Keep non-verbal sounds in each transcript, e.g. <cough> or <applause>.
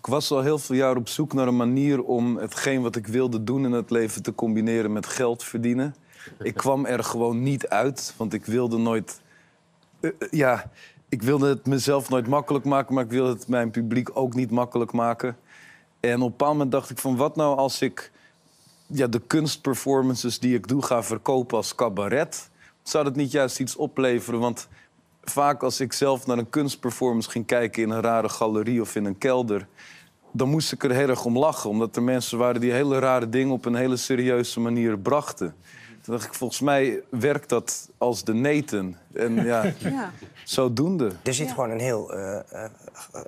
Ik was al heel veel jaar op zoek naar een manier om hetgeen wat ik wilde doen in het leven te combineren met geld verdienen. Ik kwam er gewoon niet uit, want ik wilde nooit. Eh, eh, ja, ik wilde het mezelf nooit makkelijk maken, maar ik wilde het mijn publiek ook niet makkelijk maken. En op een bepaald moment dacht ik van wat nou als ik ja, de kunstperformances die ik doe ga verkopen als cabaret? Zou dat niet juist iets opleveren? Want vaak als ik zelf naar een kunstperformance ging kijken in een rare galerie of in een kelder, dan moest ik er heel erg om lachen. Omdat er mensen waren die hele rare dingen op een hele serieuze manier brachten. Toen dacht ik, volgens mij werkt dat als de neten. En ja, <laughs> ja. zodoende. Er zit gewoon een heel eh, eh, eh,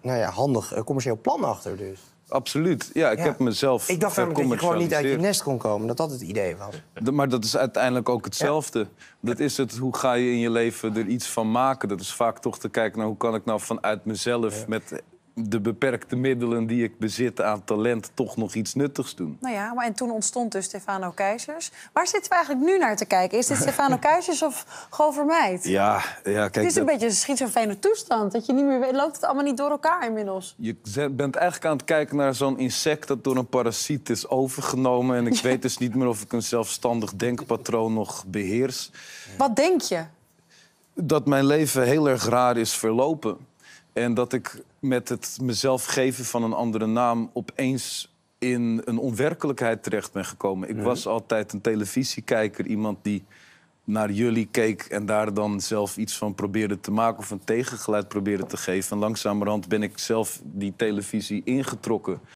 nou ja, handig commercieel plan achter dus. Absoluut. Ja, ik heb mezelf. Ik dacht dat je gewoon niet uit je nest kon komen. Dat dat het idee was. maar dat is uiteindelijk ook hetzelfde. Dat is het, hoe ga je in je leven er iets van maken? Dat is vaak toch te kijken naar hoe kan ik nou vanuit mezelf met de beperkte middelen die ik bezit aan talent toch nog iets nuttigs doen. Nou ja, maar en toen ontstond dus Stefano Keizers. Waar zitten we eigenlijk nu naar te kijken? Is dit Stefano <laughs> Keizers of Govermeid? Ja, ja, kijk... Het is een beetje een schizofrene toestand. Dat je niet meer weet, loopt het allemaal niet door elkaar inmiddels. Je bent eigenlijk aan het kijken naar zo'n insect dat door een parasiet is overgenomen. En ik <laughs> weet dus niet meer of ik een zelfstandig denkpatroon nog beheers. Wat denk je? Dat mijn leven heel erg raar is verlopen en dat ik met het mezelf geven van een andere naam opeens in een onwerkelijkheid terecht ben gekomen. Ik mhm. was altijd een televisiekijker, iemand die naar jullie keek en daar dan zelf iets van probeerde te maken of een tegengeluid probeerde te geven. En langzamerhand ben ik zelf die televisie ingetrokken.